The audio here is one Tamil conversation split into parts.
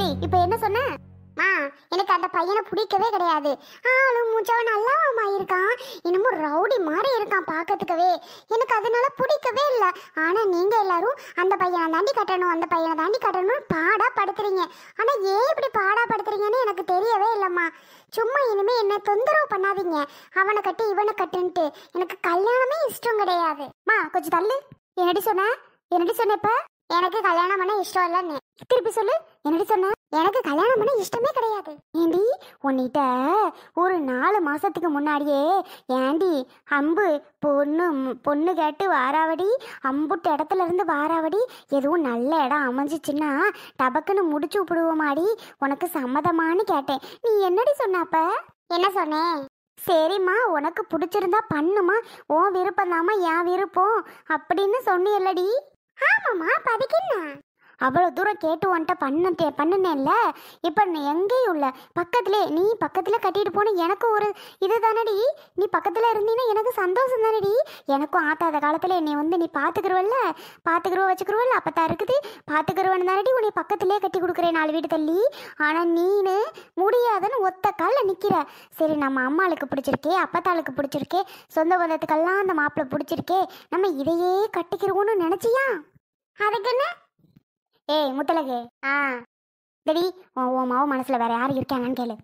எடி இப்போ என்ன சொன்ன ஆ எனக்கு அந்த பையனை பிடிக்கவே கிடையாது ஆளும் மூச்சவன் நல்லாவாமா இருக்கான் இன்னமும் ரவுடி மாதிரி இருக்கான் பார்க்கறதுக்கவே எனக்கு அதனால பிடிக்கவே இல்லை ஆனா நீங்கள் எல்லாரும் அந்த பையனை தாண்டி கட்டணும் அந்த பையனை தாண்டி கட்டணும்னு பாடா படுத்துறீங்க ஆனா ஏன் இப்படி பாடா படுத்துறீங்கன்னு எனக்கு தெரியவே இல்லைம்மா சும்மா இனிமே என்ன தொந்தரவு பண்ணாதீங்க அவனை கட்டி இவனை கட்டுன்ட்டு எனக்கு கல்யாணமே இஷ்டம் கிடையாது மா கொஞ்சம் தள்ளு என்னடி சொன்ன என்னடி சொன்ன இப்போ எனக்கு கல்யாணம் பண்ண இஷ்டம் இல்லைன்னு திருப்பி சொல்லு என்னடி சொன்ன எனக்கு கல்யாணம் பண்ண இஷ்டமே கிடையாது ஏண்டி உன்னிட்ட ஒரு நாலு மாசத்துக்கு முன்னாடியே ஏண்டி அம்பு பொண்ணு பொண்ணு கேட்டு வாராவடி அம்புட்டு இடத்துல இருந்து வாராவடி எதுவும் நல்ல இடம் அமைஞ்சிச்சுன்னா டபக்குன்னு முடிச்சு விடுவோமாடி உனக்கு சம்மதமானு கேட்டேன் நீ என்னடி சொன்னப்ப என்ன சொன்னேன் சரிம்மா உனக்கு பிடிச்சிருந்தா பண்ணுமா உன் விருப்பம் தாம்மா என் விருப்பம் அப்படின்னு சொன்னி ஆமாம்மா பதிக்கின்னா அவ்வளோ தூரம் கேட்டு வந்துட்ட பண்ணத்தே பண்ணினேன்ல இப்போ நீ எங்கேயும் உள்ள பக்கத்துலே நீ பக்கத்தில் கட்டிட்டு போன எனக்கு ஒரு இது தானடி நீ பக்கத்தில் இருந்தீன்னா எனக்கு சந்தோஷம் தானடி எனக்கும் ஆத்தாத காலத்தில் என்னை வந்து நீ பார்த்துக்குருவல்ல பார்த்துக்குருவ வச்சுக்குருவல்ல அப்போ தான் இருக்குது பார்த்துக்குருவன் தானடி உன்னை பக்கத்திலே கட்டி கொடுக்குறேன் நாலு வீடு தள்ளி ஆனால் நீனு முடியாதுன்னு ஒத்த காலில் நிற்கிற சரி நம்ம அம்மாளுக்கு பிடிச்சிருக்கே அப்பத்தாளுக்கு பிடிச்சிருக்கே சொந்த பந்தத்துக்கெல்லாம் அந்த மாப்பிள்ளை பிடிச்சிருக்கே நம்ம இதையே கட்டிக்கிறோன்னு நினச்சியா அதுக்கு என்ன ஏய் முத்தலகு ஆ தடி உன் உன் மாவு மனசில் வேற யாரும் இருக்காங்கன்னு கேளு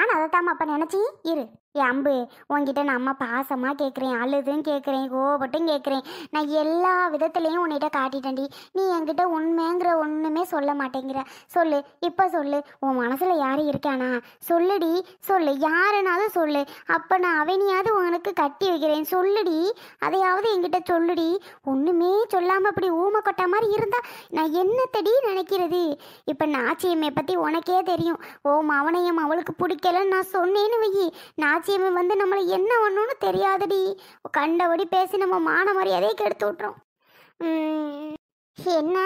ஆனால் அதை தாம்மா அப்போ நினச்சி இரு அம்பு உன்கிட்ட நான் அம்மா பாசமாக கேட்குறேன் அழுதும் கேட்குறேன் கோபட்டும் கேட்குறேன் நான் எல்லா விதத்துலேயும் உன்கிட்ட காட்டிட்டேன்டி நீ என்கிட்ட உண்மைங்கிற ஒன்றுமே சொல்ல மாட்டேங்கிற சொல்லு இப்போ சொல்லு உன் மனசில் யார் இருக்கானா சொல்லுடி சொல்லு யாருனாலும் சொல்லு அப்போ நான் அவனியாவது உனக்கு கட்டி வைக்கிறேன் சொல்லுடி அதையாவது என்கிட்ட சொல்லுடி ஒன்றுமே சொல்லாமல் அப்படி ஊமை கொட்ட மாதிரி இருந்தால் நான் என்னத்தடி நினைக்கிறது இப்போ நாச்சியம்மை பற்றி உனக்கே தெரியும் ஓ மவனையும் அவளுக்கு பிடிக்கலன்னு நான் சொன்னேன்னு வை நான் மாச்சியம்மன் வந்து நம்மளை என்ன ஒன்றுன்னு தெரியாதடி கண்டபடி பேசி நம்ம மான மரியாதையை கெடுத்து விட்றோம் என்ன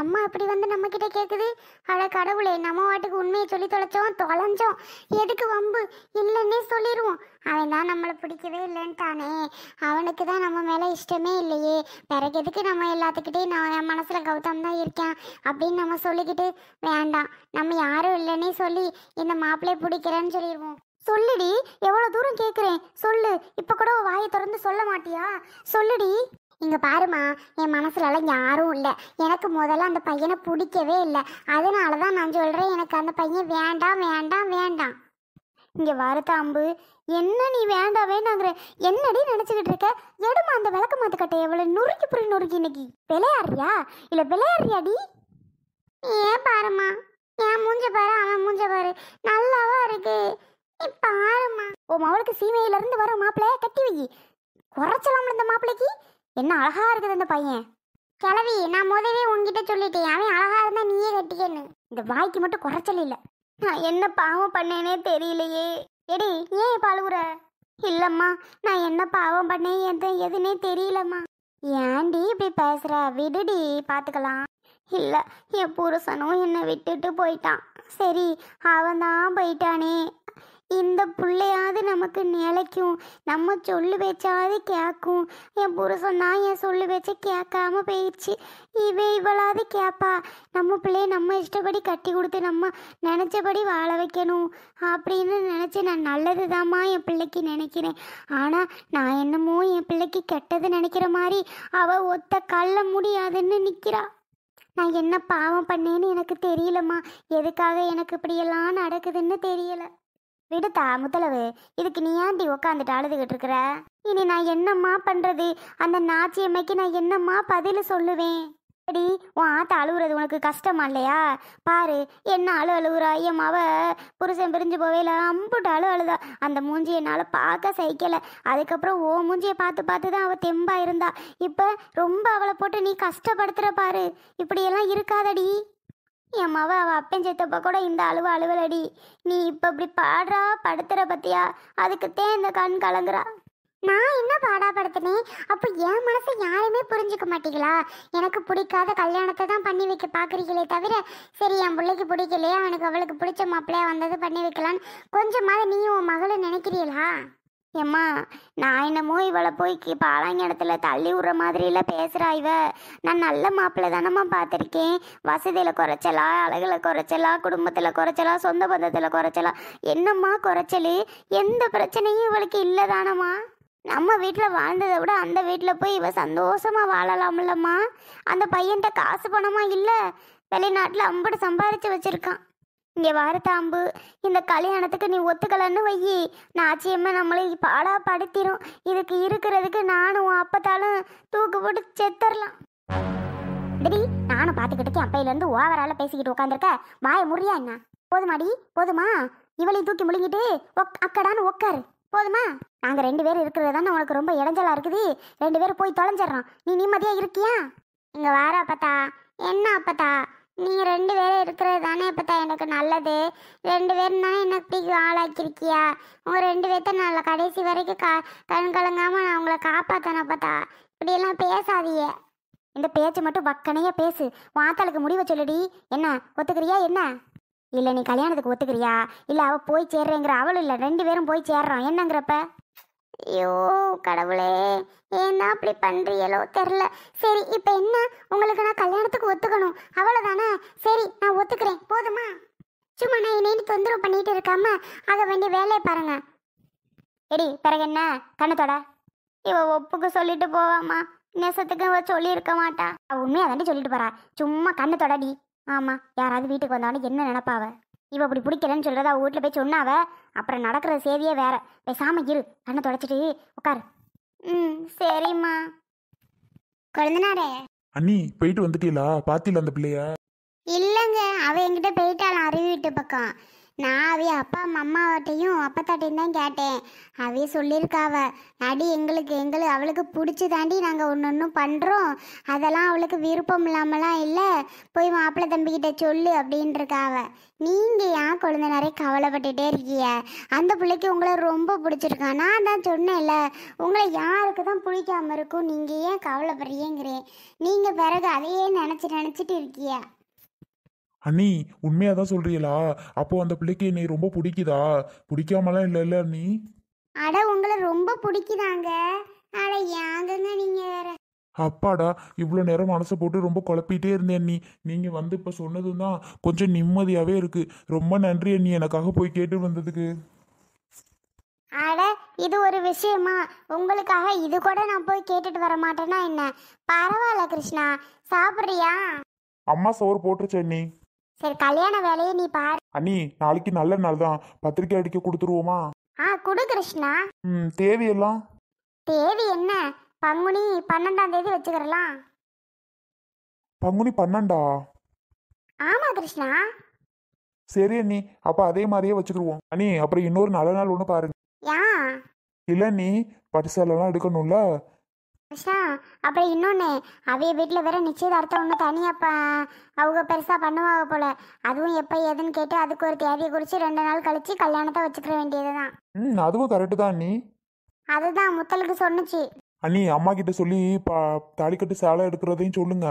அம்மா அப்படி வந்து நம்ம கிட்ட கேட்குது அட கடவுளே நம்ம வாட்டுக்கு உண்மையை சொல்லி தொலைச்சோம் தொலைஞ்சோம் எதுக்கு வம்பு இல்லைன்னே சொல்லிடுவோம் அவன் தான் நம்மளை பிடிக்கவே இல்லைன்ட்டானே அவனுக்கு தான் நம்ம மேலே இஷ்டமே இல்லையே பிறகு எதுக்கு நம்ம எல்லாத்துக்கிட்டேயும் நான் என் மனசில் கௌதம் தான் இருக்கேன் அப்படின்னு நம்ம சொல்லிக்கிட்டு வேண்டாம் நம்ம யாரும் இல்லைன்னே சொல்லி இந்த மாப்பிள்ளையை பிடிக்கிறேன்னு சொல்லிடுவோம் சொல்லுடி எவ்வளோ தூரம் கேட்குறேன் சொல்லு இப்போ கூட வாயை திறந்து சொல்ல மாட்டியா சொல்லுடி இங்கே பாருமா என் மனசுலலாம் யாரும் இல்லை எனக்கு முதல்ல அந்த பையனை பிடிக்கவே இல்லை அதனால தான் நான் சொல்கிறேன் எனக்கு அந்த பையன் வேண்டாம் வேண்டாம் வேண்டாம் இங்கே வரத்த அம்பு என்ன நீ வேண்டாம் வேண்டாங்கிற என்னடி நினச்சிக்கிட்டு இருக்க எடுமா அந்த விளக்கு மாத்துக்கட்டை எவ்வளோ நொறுக்கி புரி நொறுக்கி இன்னைக்கு விளையாடுறியா இல்லை விளையாடுறியாடி ஏன் பாருமா என் மூஞ்ச பாரு அவன் மூஞ்ச பாரு நல்லாவா இருக்குது பாருமா ஓ மவளுக்கு சீமையில இருந்து வர மாப்பிள்ளைய கட்டி வை குறைச்சலாம்ல இந்த மாப்பிளைக்கு என்ன அழகா இருக்குது அந்த பையன் கிளவி நான் முதவே உங்ககிட்ட சொல்லிட்டேன் அவன் அழகா இருந்தா நீயே கட்டிக்கன்னு இந்த வாய்க்கு மட்டும் குறைச்சல் இல்லை நான் என்ன பாவம் பண்ணேனே தெரியலையே எடி ஏன் இப்போ அழுகுற இல்லைம்மா நான் என்ன பாவம் பண்ணேன் எது எதுனே தெரியலம்மா ஏன்டி இப்படி பேசுகிற விடுடி பார்த்துக்கலாம் இல்லை என் புருஷனும் என்னை விட்டுட்டு போயிட்டான் சரி அவன் தான் போயிட்டானே இந்த பிள்ளையாவது நமக்கு நிலைக்கும் நம்ம சொல்லு வச்சாவது கேட்கும் என் புருஷன் தான் என் சொல்லு பேச்சை கேட்காம போயிடுச்சு இவை இவளாவது கேட்பா நம்ம பிள்ளைய நம்ம இஷ்டப்படி கட்டி கொடுத்து நம்ம நினச்சபடி வாழ வைக்கணும் அப்படின்னு நினச்சி நான் நல்லது தாம்மா என் பிள்ளைக்கு நினைக்கிறேன் ஆனால் நான் என்னமோ என் பிள்ளைக்கு கெட்டது நினைக்கிற மாதிரி அவள் ஒத்த கள்ள முடியாதுன்னு நிற்கிறா நான் என்ன பாவம் பண்ணேன்னு எனக்கு தெரியலம்மா எதுக்காக எனக்கு இப்படியெல்லாம் நடக்குதுன்னு தெரியலை விடுதா முதலவு இதுக்கு நீ ஏன்டி உக்காந்துட்டு அழுதுகிட்டு இருக்கிற இனி நான் என்னம்மா பண்ணுறது அந்த நாச்சியம்மைக்கு நான் என்னம்மா பதில் சொல்லுவேன் அடி உன் ஆத்த அழுகுறது உனக்கு கஷ்டமா இல்லையா பாரு என்ன அழு அழுகுறா என் மாவ புருஷன் பிரிஞ்சு போவேல அம்புட்டு அழு அழுதா அந்த மூஞ்சி என்னால் பார்க்க சைக்கலை அதுக்கப்புறம் ஓ மூஞ்சியை பார்த்து பார்த்து தான் அவள் தெம்பா இருந்தா இப்போ ரொம்ப அவளை போட்டு நீ கஷ்டப்படுத்துகிற பாரு இப்படியெல்லாம் இருக்காதடி என் அம்மாவை அவள் அப்பன் செத்தப்ப கூட இந்த அழுவ அழுவலடி நீ இப்போ இப்படி பாடுறா படுத்துற பத்தியா அதுக்கு தேந்த கண் கலங்குறா நான் என்ன பாடாப்படுத்தினேன் அப்போ என் மனசை யாருமே புரிஞ்சுக்க மாட்டீங்களா எனக்கு பிடிக்காத கல்யாணத்தை தான் பண்ணி வைக்க பார்க்குறீங்களே தவிர சரி என் பிள்ளைக்கு பிடிக்கலையே அவனுக்கு அவளுக்கு பிடிச்ச மாப்பிள்ளையா வந்தது பண்ணி வைக்கலான்னு கொஞ்சமாவது நீ உன் மகளை நினைக்கிறீங்களா ஏம்மா நான் என்னமோ இவளை போய் பாலாங்க இடத்துல தள்ளி விடுற மாதிரிலாம் பேசுகிறா இவ நான் நல்ல மாப்பிள்ளை தானம்மா பார்த்துருக்கேன் வசதியில் குறைச்சலா அழகில் குறைச்சலா குடும்பத்தில் குறைச்சலா சொந்த பந்தத்தில் குறைச்சலா என்னம்மா குறைச்சலு எந்த பிரச்சனையும் இவளுக்கு இல்லை தானம்மா நம்ம வீட்டில் வாழ்ந்ததை விட அந்த வீட்டில் போய் இவ சந்தோஷமாக வாழலாம்லம்மா அந்த பையன்கிட்ட காசு பணமாக இல்லை வெளிநாட்டில் அம்பட்டு சம்பாரித்து வச்சுருக்கான் இங்கே வாரத்தாம்பு இந்த கல்யாணத்துக்கு நீ ஒத்துக்கலன்னு வையி நாச்சியம்மா நம்மளை பாடா படுத்திரும் இதுக்கு இருக்கிறதுக்கு நானும் அப்பத்தாலும் தூக்கு போட்டு செத்தரலாம் திடி நானும் பார்த்துக்கிட்டு அப்பையிலேருந்து ஓவரால பேசிக்கிட்டு உட்காந்துருக்க வாய முடியா என்ன போதுமாடி போதுமா இவளையும் தூக்கி முழுங்கிட்டு ஒக் அக்கடான்னு உட்காரு போதுமா நாங்கள் ரெண்டு பேரும் இருக்கிறது தானே உனக்கு ரொம்ப இடைஞ்சலாக இருக்குது ரெண்டு பேரும் போய் தொலைஞ்சிடறோம் நீ நிம்மதியாக இருக்கியா இங்கே வார அப்பத்தா என்ன அப்பத்தா நீங்கள் ரெண்டு பேரும் இருக்கிறது தானே இப்போ தான் எனக்கு நல்லது ரெண்டு பேரும் தானே எனக்கு பிடிக்கும் ஆளாக்கிருக்கியா உங்கள் ரெண்டு பேர்த்த நல்ல கடைசி வரைக்கும் கா கண் கலங்காமல் நான் உங்களை காப்பாற்றணும் பார்த்தா இப்படியெல்லாம் பேசாதீங்க இந்த பேச்சு மட்டும் வக்கனையாக பேசு வாத்தாளுக்கு முடிவை சொல்லுடி என்ன ஒத்துக்கிறியா என்ன இல்லை நீ கல்யாணத்துக்கு ஒத்துக்கிறியா இல்லை அவள் போய் சேர்றேங்கிற அவளும் இல்லை ரெண்டு பேரும் போய் சேர்றான் என்னங்கிறப்ப ஐயோ கடவுளே ஏன்னா அப்படி பண்றியலோ தெரில சரி இப்போ என்ன உங்களுக்கு நான் கல்யாணத்துக்கு ஒத்துக்கணும் அவ்வளோதானே சரி நான் ஒத்துக்கிறேன் போதுமா சும்மா நான் என்னைன்னு தொந்தரவு பண்ணிட்டு இருக்காம அத வேண்டிய வேலையை பாருங்க எடி பிறகு என்ன கண்ணத்தோட இவ ஒப்புக்கு சொல்லிட்டு போவாமா நெசத்துக்கு இவ சொல்லியிருக்க மாட்டா உண்மையா தாண்டி சொல்லிட்டு போறா சும்மா கண்ணு தொடடி ஆமாம் யாராவது வீட்டுக்கு வந்தாலும் என்ன நினைப்பாவ இவ அப்படி பிடிக்கலன்னு சொல்கிறத அவள் வீட்டில் போய் சொன்னாவ அப்புறம் நடக்கிற சேதியே வேற பேசாமல் இரு கண்ணை தொடச்சிட்டு உட்கார் ம் சரிம்மா குழந்தனாரே அண்ணி போயிட்டு வந்துட்டீங்களா பாத்தீங்களா அந்த பிள்ளைய இல்லைங்க அவ என்கிட்ட போயிட்டாளாம் அருவி வீட்டு பக்கம் நான் அவைய அப்பா அம்மாவட்டையும் அப்பத்தாட்டையும் தான் கேட்டேன் அவைய சொல்லியிருக்காவ அடி எங்களுக்கு எங்களை அவளுக்கு பிடிச்சி தாண்டி நாங்கள் ஒன்று ஒன்றும் பண்ணுறோம் அதெல்லாம் அவளுக்கு விருப்பம் இல்லாமலாம் இல்லை போய் மாப்பிள்ளை தம்பிக்கிட்ட சொல்லு அப்படின்ட்டுருக்காவ நீங்கள் ஏன் குழந்த நிறைய கவலைப்பட்டுட்டே இருக்கீங்க அந்த பிள்ளைக்கு உங்களை ரொம்ப பிடிச்சிருக்கா நான் தான் சொன்னேன்ல உங்களை யாருக்கு தான் பிடிக்காம இருக்கும் நீங்கள் ஏன் கவலைப்படுறீங்கிறேன் நீங்கள் பிறகு அதையே நினச்சி நினச்சிட்டு இருக்கீங்க அண்ணி உண்மையாக தான் சொல்றீங்களா அப்போ அந்த பிள்ளைக்கு நீ ரொம்ப பிடிக்குதா பிடிக்காமலாம் இல்லை இல்லை அண்ணி அட உங்களை ரொம்ப பிடிக்குதாங்க ஏங்கங்க அப்பாடா இவ்வளோ நேரம் மனசை போட்டு ரொம்ப குழப்பிட்டே இருந்தேன் அண்ணி நீங்கள் வந்து இப்போ சொன்னதும் தான் கொஞ்சம் நிம்மதியாகவே இருக்கு ரொம்ப நன்றி அண்ணி எனக்காக போய் கேட்டு வந்ததுக்கு அட இது ஒரு விஷயமா உங்களுக்காக இது கூட நான் போய் கேட்டுட்டு வர மாட்டேன்னா என்ன பரவாயில்ல கிருஷ்ணா சாப்பிட்றியா அம்மா சோறு போட்டுருச்சு அண்ணி சரி கல்யாண வேலையை நீ பாரு அண்ணி நாளைக்கு நல்ல நாள் தான் பத்திரிக்கை அடிக்க கொடுத்துருவோமா ஆ குடு கிருஷ்ணா ம் தேவையெல்லாம் தேதி என்ன பங்குனி பன்னெண்டாம் தேதி வச்சுக்கிறலாம் பங்குனி பன்னெண்டா ஆமா கிருஷ்ணா சரி அண்ணி அப்ப அதே மாதிரியே வச்சுக்கிருவோம் அண்ணி அப்புறம் இன்னொரு நல்ல நாள் ஒன்று பாருங்க ஏன் இல்லை நீ பரிசாலெல்லாம் எடுக்கணும்ல கிருஷ்ணா அப்புறம் இன்னொன்று அவைய வீட்டில் வேற நிச்சயதார்த்தம் ஒன்று தனியாக அவங்க பெருசாக பண்ணுவாங்க போல அதுவும் எப்போ ஏதுன்னு கேட்டு அதுக்கு ஒரு தேதியை குறித்து ரெண்டு நாள் கழிச்சு கல்யாணத்தை வச்சுக்கிற வேண்டியது தான் அதுவும் கரெக்டு தான் நீ அதுதான் முத்தலுக்கு சொன்னுச்சு அண்ணி அம்மா கிட்ட சொல்லி பா தாலி கட்டு சேலை எடுக்கிறதையும் சொல்லுங்க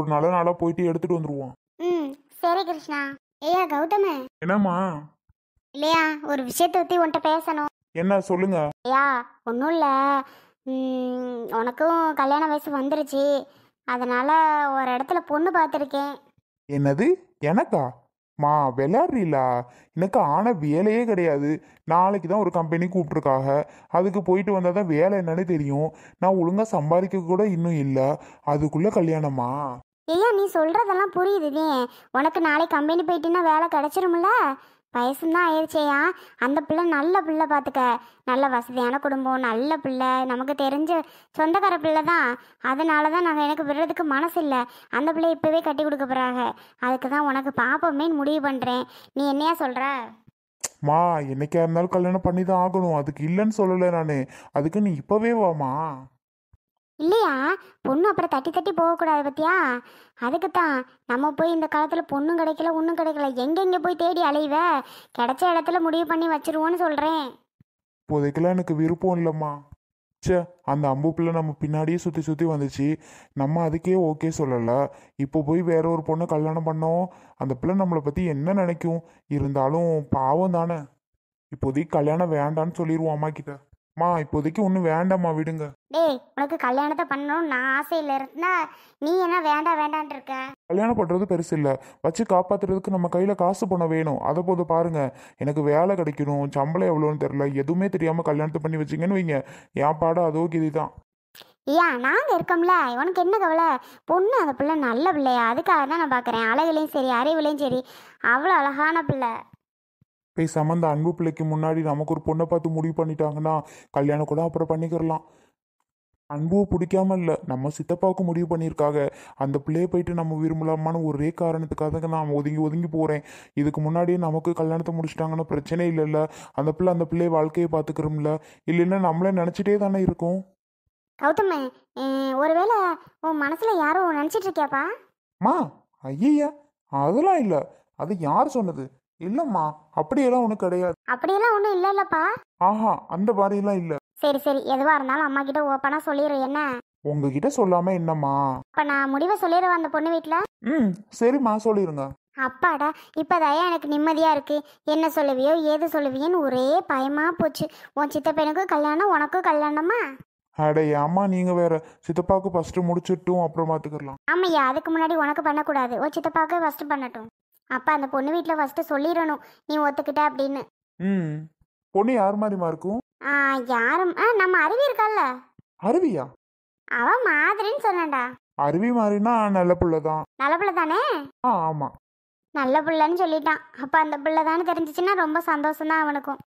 ஒரு நல்ல நாளாக போயிட்டு எடுத்துட்டு வந்துருவோம் ம் சரி கிருஷ்ணா ஏயா கௌதம என்னம்மா இல்லையா ஒரு விஷயத்தை பற்றி உன்கிட்ட பேசணும் என்ன சொல்லுங்க ஐயா ஒன்றும் இல்லை உனக்கும் கல்யாண வயசு வந்துருச்சு அதனால ஒரு இடத்துல பொண்ணு பார்த்துருக்கேன் என்னது எனக்கா மா விளையாடுறீங்களா எனக்கு ஆன வேலையே கிடையாது நாளைக்கு தான் ஒரு கம்பெனி கூப்பிட்ருக்காக அதுக்கு போயிட்டு வந்தால் தான் வேலை என்னன்னு தெரியும் நான் ஒழுங்காக சம்பாதிக்க கூட இன்னும் இல்லை அதுக்குள்ளே கல்யாணமா ஏன் நீ சொல்கிறதெல்லாம் புரியுது உனக்கு நாளைக்கு கம்பெனி போயிட்டுன்னா வேலை கிடச்சிரும்ல தான் ஆயிடுச்சேயா அந்த பிள்ளை நல்ல பிள்ளை பார்த்துக்க நல்ல வசதியான குடும்பம் நல்ல பிள்ளை நமக்கு தெரிஞ்ச சொந்தக்கார பிள்ளை தான் அதனால தான் நாங்கள் எனக்கு விடுறதுக்கு மனசு இல்லை அந்த பிள்ளை இப்போவே கட்டி கொடுக்க போகிறாங்க அதுக்கு தான் உனக்கு பாப்பமேன்னு முடிவு பண்ணுறேன் நீ என்னையா சொல்கிற மா என்னைக்கா இருந்தாலும் கல்யாணம் பண்ணி தான் ஆகணும் அதுக்கு இல்லைன்னு சொல்லலை நான் அதுக்கு நீ இப்போவே வாமா இல்லையா பொண்ணு அப்புறம் தட்டி தட்டி போகக்கூடாது பத்தியா அதுக்கு தான் நம்ம போய் இந்த காலத்தில் பொண்ணும் கிடைக்கல ஒன்றும் கிடைக்கல எங்கெங்கே போய் தேடி அலைவ கிடைச்ச இடத்துல முடிவு பண்ணி வச்சிருவோன்னு சொல்கிறேன் இப்போதைக்கெல்லாம் எனக்கு விருப்பம் இல்லைம்மா சே அந்த அம்பு பிள்ளை நம்ம பின்னாடியே சுற்றி சுற்றி வந்துச்சு நம்ம அதுக்கே ஓகே சொல்லலை இப்போ போய் வேற ஒரு பொண்ணை கல்யாணம் பண்ணோம் அந்த பிள்ளை நம்மளை பற்றி என்ன நினைக்கும் இருந்தாலும் பாவம் தானே இப்போதைக்கு கல்யாணம் வேண்டான்னு சொல்லிடுவோம் அம்மா கிட்ட அம்மா இப்போதைக்கு ஒன்றும் வேண்டாம்மா விடுங்க டேய் உனக்கு கல்யாணத்தை பண்ணணும்னு நான் ஆசையில் இருந்தா நீ என்ன வேண்டாம் வேண்டான் இருக்க கல்யாணம் பண்ணுறது பெருசு இல்லை வச்சு காப்பாற்றுறதுக்கு நம்ம கையில் காசு பண்ண வேணும் அதை போது பாருங்க எனக்கு வேலை கிடைக்கணும் சம்பளம் எவ்வளோன்னு தெரில எதுவுமே தெரியாமல் கல்யாணத்தை பண்ணி வச்சிங்கன்னு வைங்க என் பாடம் அதோ கிதி தான் ஐயா நாங்கள் இருக்கோம்ல உனக்கு என்ன கவலை பொண்ணு அந்த பிள்ளை நல்ல பிள்ளையா அதுக்காக தான் நான் பார்க்குறேன் அழகுலையும் சரி அறிவுலையும் சரி அவ்வளோ அழகான பிள்ளை போய் சம்மந்த அன்பு பிள்ளைக்கு முன்னாடி நமக்கு ஒரு பொண்ணை பார்த்து முடிவு பண்ணிட்டாங்கன்னா கல்யாணம் கூட அப்புறம் பண்ணிக்கிறலாம் அன்புவை பிடிக்காம இல்லை நம்ம சித்தப்பாவுக்கு முடிவு பண்ணியிருக்காங்க அந்த பிள்ளையை போயிட்டு நம்ம விரும்பலாமான்னு ஒரே காரணத்துக்காக நான் ஒதுங்கி ஒதுங்கி போகிறேன் இதுக்கு முன்னாடியே நமக்கு கல்யாணத்தை முடிச்சிட்டாங்கன்னா பிரச்சனை இல்லைல்ல அந்த பிள்ளை அந்த பிள்ளை வாழ்க்கையை பார்த்துக்கிறோம்ல இல்லைன்னா நம்மளே நினச்சிட்டே தானே இருக்கும் கௌதமே ஒருவேளை உன் மனசில் யாரும் நினச்சிட்டு இருக்கியாப்பா மா ஐயா அதெல்லாம் இல்லை அது யார் சொன்னது இல்லம்மா அப்படியெல்லாம் ஒன்றும் கிடையாது அப்படியெல்லாம் ஒன்றும் இல்லைல்லப்பா ஆஹா அந்த மாதிரிலாம் இல்லை சரி சரி எதுவா இருந்தாலும் அம்மா கிட்ட ஓப்பனா சொல்லிடு என்ன உங்ககிட்ட சொல்லாம என்னம்மா அப்ப நான் முடிவை சொல்லிடுவேன் அந்த பொண்ணு வீட்ல ம் சரிம்மா சொல்லிருங்க அப்பாடா இப்போதாயா எனக்கு நிம்மதியாக இருக்குது என்ன சொல்லுவியோ ஏது சொல்லுவியோன்னு ஒரே பயமாக போச்சு உன் சித்தப்பையனுக்கும் கல்யாணம் உனக்கும் கல்யாணமா அடே அம்மா நீங்கள் வேற சித்தப்பாவுக்கு ஃபர்ஸ்ட் முடிச்சிட்டும் அப்புறம் பார்த்துக்கலாம் அம்மா அதுக்கு முன்னாடி உனக்கு பண்ணக்கூடாது உன் சித்தப்பாவுக்கு ஃபர்ஸ்ட் பண்ணட்டும் அப்பா அந்த பொண்ணு வீட்டில் ஃபஸ்ட்டு சொல்லிடணும் நீ ஒத்துக்கிட்ட அப்படின்னு ம் பொண்ணு யார் மாதிரிமா இருக்கும் ஆ, யாரும் நம்ம அருவி இருக்கல்ல அருவியா அவ மாதிரின்னு சொன்னடா அருவி மாதிரினா நல்ல புள்ளதான் நல்ல பிள்ளை தானே ஆமா நல்ல பிள்ளைன்னு சொல்லிட்டான் அப்ப அந்த பிள்ளை தான் தெரிஞ்சிச்சுன்னா ரொம்ப சந்தோஷம் தான் அவனுக்கும்